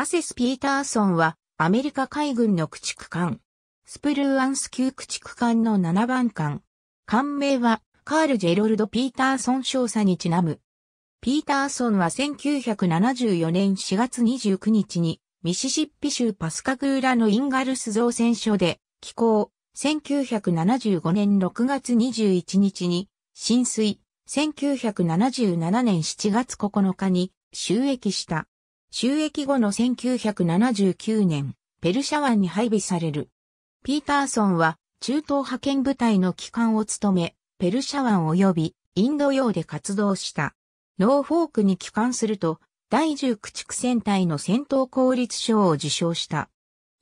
アセス・ピーターソンは、アメリカ海軍の駆逐艦。スプルーアンス級駆逐艦の7番艦。艦名は、カール・ジェロルド・ピーターソン少佐にちなむ。ピーターソンは1974年4月29日に、ミシシッピ州パスカグーラのインガルス造船所で、寄港。1975年6月21日に、浸水。1977年7月9日に、収益した。収益後の1979年、ペルシャ湾に配備される。ピーターソンは中東派遣部隊の機関を務め、ペルシャ湾及びインド洋で活動した。ノーフォークに帰還すると、第10駆逐戦隊の戦闘効率賞を受賞した。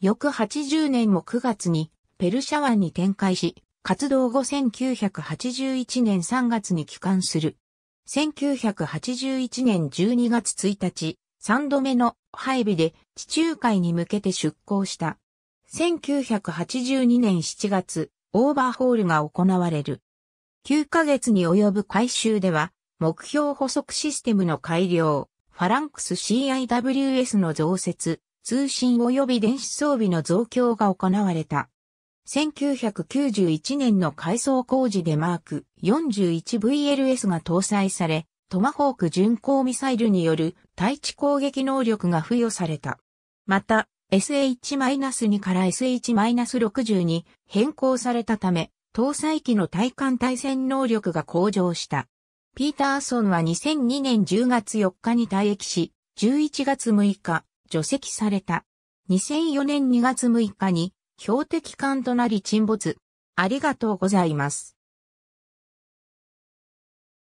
翌80年も9月にペルシャ湾に展開し、活動後1981年3月に帰還する。1981年12月1日、三度目の配備で地中海に向けて出港した。1982年7月、オーバーホールが行われる。9ヶ月に及ぶ改修では、目標補足システムの改良、ファランクス CIWS の増設、通信及び電子装備の増強が行われた。1991年の改装工事でマーク 41VLS が搭載され、トマホーク巡航ミサイルによる対地攻撃能力が付与された。また、SH-2 から SH-60 に変更されたため、搭載機の対艦対戦能力が向上した。ピーターソンは2002年10月4日に退役し、11月6日、除籍された。2004年2月6日に標的艦となり沈没。ありがとうございます。